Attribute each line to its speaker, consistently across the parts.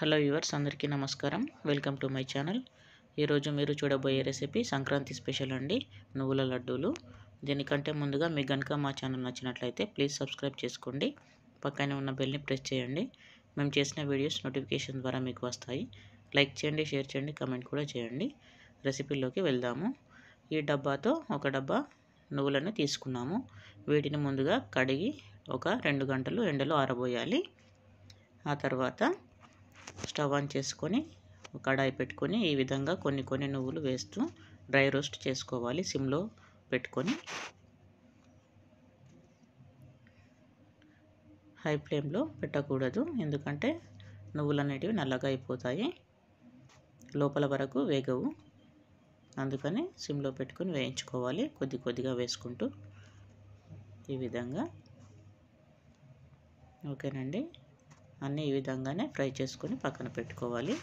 Speaker 1: hello yours అందరికీ నమస్కారం welcome to my channel ఈరోజు మీరు చూడబోయే రెసిపీ సంక్రాంతి స్పెషల్ అండి నువ్వుల లడ్డూలు దీనికంటే ముందుగా మీకు కనుక మా ఛానల్ నచ్చినట్లయితే ప్లీజ్ సబ్స్క్రైబ్ చేసుకోండి పక్కనే ఉన్న బెల్ని ప్రెస్ చేయండి మేము చేసిన వీడియోస్ నోటిఫికేషన్ ద్వారా మీకు వస్తాయి లైక్ చేయండి షేర్ చేయండి కమెంట్ కూడా చేయండి రెసిపీలోకి వెళ్దాము ఈ డబ్బాతో ఒక డబ్బా నువ్వులను తీసుకున్నాము వీటిని ముందుగా కడిగి ఒక రెండు గంటలు ఎండలో ఆరబోయాలి ఆ తర్వాత స్టవ్ ఆన్ చేసుకొని కడాయి పెట్టుకొని ఈ విధంగా కొన్ని కొన్ని నువ్వులు వేస్తూ డ్రై రోస్ట్ చేసుకోవాలి సిమ్లో పెట్టుకొని హై ఫ్లేమ్లో పెట్టకూడదు ఎందుకంటే నువ్వులు అనేటివి నల్లగా అయిపోతాయి లోపల వరకు వేగవు అందుకని సిమ్లో పెట్టుకొని వేయించుకోవాలి కొద్ది కొద్దిగా వేసుకుంటూ ఈ విధంగా ఓకేనండి అన్నీ ఈ విధంగానే ఫ్రై చేసుకొని పక్కన పెట్టుకోవాలి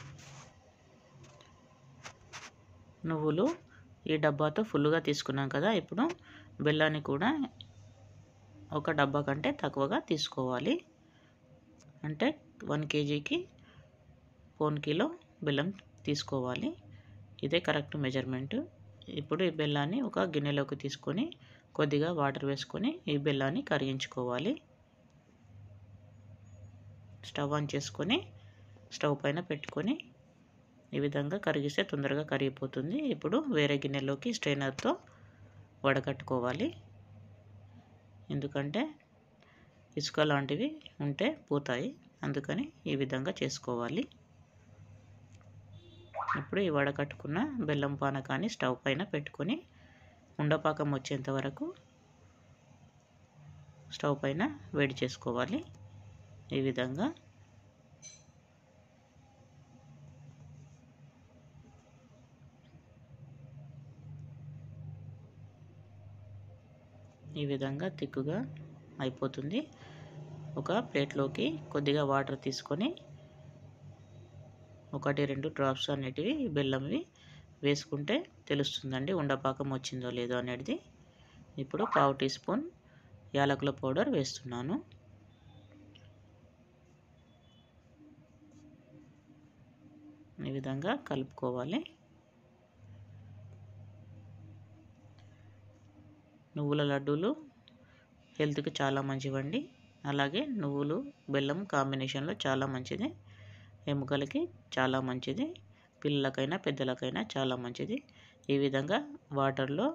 Speaker 1: నువ్వులు ఈ డబ్బాతో ఫుల్గా తీసుకున్నాం కదా ఇప్పుడు బెల్లాన్ని కూడా ఒక డబ్బా కంటే తక్కువగా తీసుకోవాలి అంటే వన్ కేజీకి పోన్ కిలో బెల్లం తీసుకోవాలి ఇదే కరెక్ట్ మెజర్మెంటు ఇప్పుడు ఈ బెల్లాన్ని ఒక గిన్నెలోకి తీసుకొని కొద్దిగా వాటర్ వేసుకొని ఈ బెల్లాన్ని కరిగించుకోవాలి స్టవ్ ఆన్ చేసుకొని స్టవ్ పైన పెట్టుకొని ఈ విధంగా కరిగిస్తే తొందరగా కరిగిపోతుంది ఇప్పుడు వేరే గిన్నెలోకి స్ట్రైనర్తో వడగట్టుకోవాలి ఎందుకంటే ఇసుక లాంటివి ఉంటే పోతాయి అందుకని ఈ విధంగా చేసుకోవాలి ఇప్పుడు ఈ వడకట్టుకున్న బెల్లం పాన కానీ స్టవ్ పైన పెట్టుకొని ఉండపాకం వచ్చేంత వరకు స్టవ్ పైన వేడి చేసుకోవాలి ఈ విధంగా ఈ విధంగా తిక్కుగా అయిపోతుంది ఒక ప్లేట్లోకి కొద్దిగా వాటర్ తీసుకొని ఒకటి రెండు డ్రాప్స్ అనేటివి బెల్లంవి వేసుకుంటే తెలుస్తుందండి ఉండపాకం వచ్చిందో లేదో అనేది ఇప్పుడు పావు టీ స్పూన్ యాలకుల పౌడర్ వేస్తున్నాను ఈ విధంగా కలుపుకోవాలి నువ్వుల లడ్డూలు హెల్త్కి చాలా మంచివండి అలాగే నువ్వులు బెల్లం కాంబినేషన్లో చాలా మంచిది ఎముకలకి చాలా మంచిది పిల్లలకైనా పెద్దలకైనా చాలా మంచిది ఈ విధంగా వాటర్లో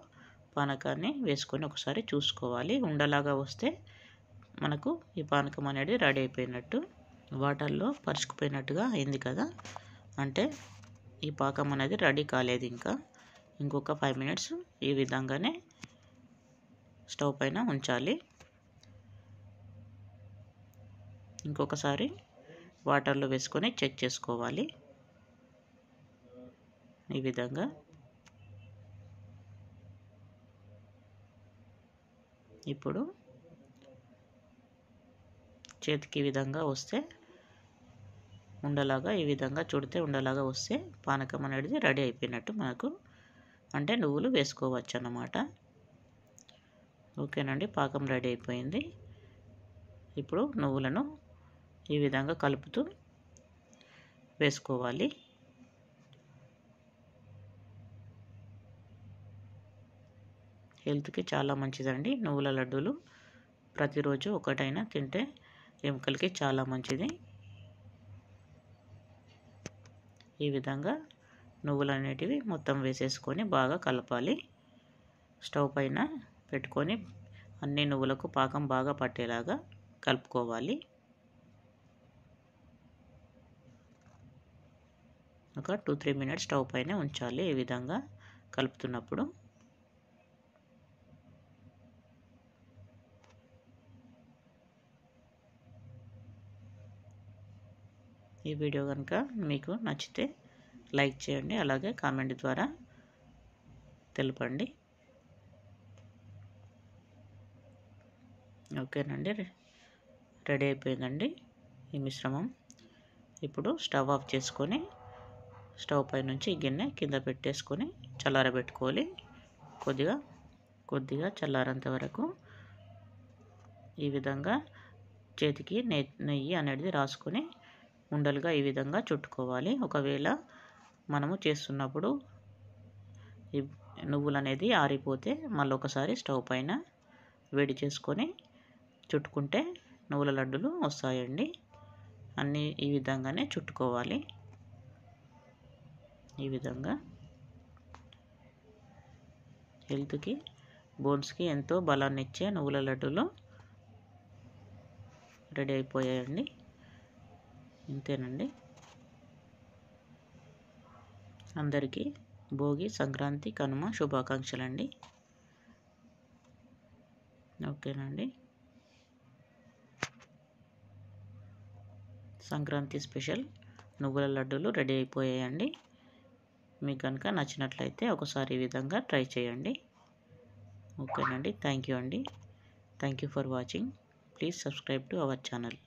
Speaker 1: పానకాన్ని వేసుకొని ఒకసారి చూసుకోవాలి ఉండలాగా వస్తే మనకు ఈ పానకం అనేది రెడీ అయిపోయినట్టు వాటర్లో పరుచుకుపోయినట్టుగా అయింది కదా అంటే ఈ పాకం అనేది రెడీ కాలేదు ఇంకా ఇంకొక ఫైవ్ మినిట్స్ ఈ విధంగానే స్టవ్ పైన ఉంచాలి ఇంకొకసారి వాటర్లో వేసుకొని చెక్ చేసుకోవాలి ఈ విధంగా ఇప్పుడు చేతికి విధంగా వస్తే ఉండలాగా ఈ విధంగా చుడితే ఉండలాగా వస్తే పానకం అనేది రెడీ అయిపోయినట్టు మనకు అంటే నువ్వులు వేసుకోవచ్చు అన్నమాట ఓకేనండి పాకం రెడీ అయిపోయింది ఇప్పుడు నువ్వులను ఈ విధంగా కలుపుతూ వేసుకోవాలి హెల్త్కి చాలా మంచిదండి నువ్వుల లడ్డూలు ప్రతిరోజు ఒకటైనా తింటే ఎముకలకి చాలా మంచిది ఈ విధంగా నువ్వులు అనేటివి మొత్తం వేసేసుకొని బాగా కలపాలి స్టవ్ పైన పెట్టుకొని అన్ని నువ్వులకు పాకం బాగా పట్టేలాగా కలుపుకోవాలి ఒక టూ త్రీ మినిట్స్ స్టవ్ పైన ఉంచాలి ఈ విధంగా కలుపుతున్నప్పుడు ఈ వీడియో కనుక మీకు నచ్చితే లైక్ చేయండి అలాగే కామెంట్ ద్వారా తెలుపండి ఓకేనండి రెడీ అయిపోయిందండి ఈ మిశ్రమం ఇప్పుడు స్టవ్ ఆఫ్ చేసుకొని స్టవ్ పై నుంచి గిన్నె కింద పెట్టేసుకొని చల్లారబెట్టుకోవాలి కొద్దిగా కొద్దిగా చల్లారంత వరకు ఈ విధంగా చేతికి నెయ్యి అనేది రాసుకొని ఉండలుగా ఈ విధంగా చుట్టుకోవాలి ఒకవేళ మనము చేస్తున్నప్పుడు నువ్వులు అనేది ఆరిపోతే మళ్ళీ ఒకసారి స్టవ్ పైన వేడి చేసుకొని చుట్టుకుంటే నువ్వుల లడ్డులు వస్తాయండి అన్నీ ఈ విధంగానే చుట్టుకోవాలి ఈ విధంగా హెల్త్కి బోన్స్కి ఎంతో బలాన్ని ఇచ్చే నువ్వుల లడ్డులు రెడీ అయిపోయాయండి ఇంతేనండి అందరికీ భోగి సంక్రాంతి కనుమ శుభాకాంక్షలు అండి ఓకేనండి సంక్రాంతి స్పెషల్ నువ్వుల లడ్డూలు రెడీ అయిపోయాయండి మీకు కనుక నచ్చినట్లయితే ఒకసారి ఈ విధంగా ట్రై చేయండి ఓకేనండి థ్యాంక్ యూ అండి thank you for watching please subscribe to our channel